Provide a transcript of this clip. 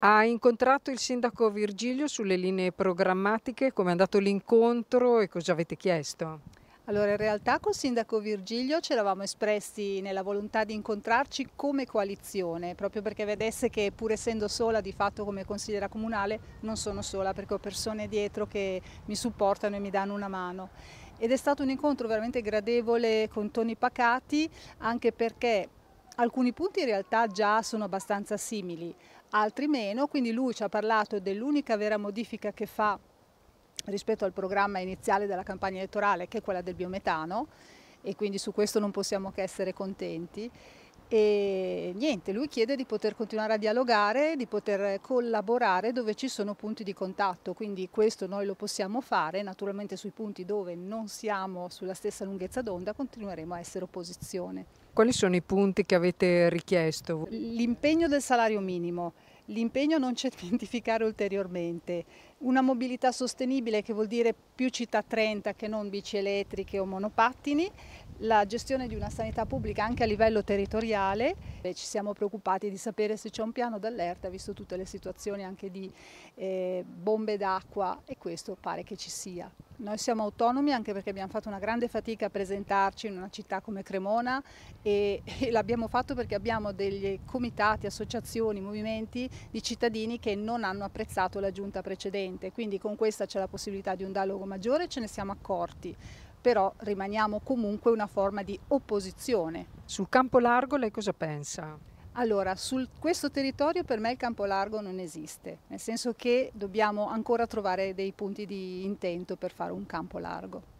Ha incontrato il sindaco Virgilio sulle linee programmatiche, come è andato l'incontro e cosa avete chiesto? Allora in realtà con il sindaco Virgilio ci eravamo espressi nella volontà di incontrarci come coalizione, proprio perché vedesse che pur essendo sola di fatto come consigliera comunale non sono sola perché ho persone dietro che mi supportano e mi danno una mano. Ed è stato un incontro veramente gradevole con toni pacati anche perché Alcuni punti in realtà già sono abbastanza simili, altri meno, quindi lui ci ha parlato dell'unica vera modifica che fa rispetto al programma iniziale della campagna elettorale, che è quella del biometano, e quindi su questo non possiamo che essere contenti e niente, lui chiede di poter continuare a dialogare, di poter collaborare dove ci sono punti di contatto, quindi questo noi lo possiamo fare, naturalmente sui punti dove non siamo sulla stessa lunghezza d'onda continueremo a essere opposizione. Quali sono i punti che avete richiesto? L'impegno del salario minimo, l'impegno a non cementificare ulteriormente, una mobilità sostenibile che vuol dire più città 30 che non bici elettriche o monopattini, la gestione di una sanità pubblica anche a livello territoriale. Ci siamo preoccupati di sapere se c'è un piano d'allerta, visto tutte le situazioni anche di eh, bombe d'acqua e questo pare che ci sia. Noi siamo autonomi anche perché abbiamo fatto una grande fatica a presentarci in una città come Cremona e, e l'abbiamo fatto perché abbiamo dei comitati, associazioni, movimenti di cittadini che non hanno apprezzato la giunta precedente presente, quindi con questa c'è la possibilità di un dialogo maggiore, ce ne siamo accorti però rimaniamo comunque una forma di opposizione. Sul campo largo lei cosa pensa? Allora, su questo territorio per me il campo largo non esiste, nel senso che dobbiamo ancora trovare dei punti di intento per fare un campo largo.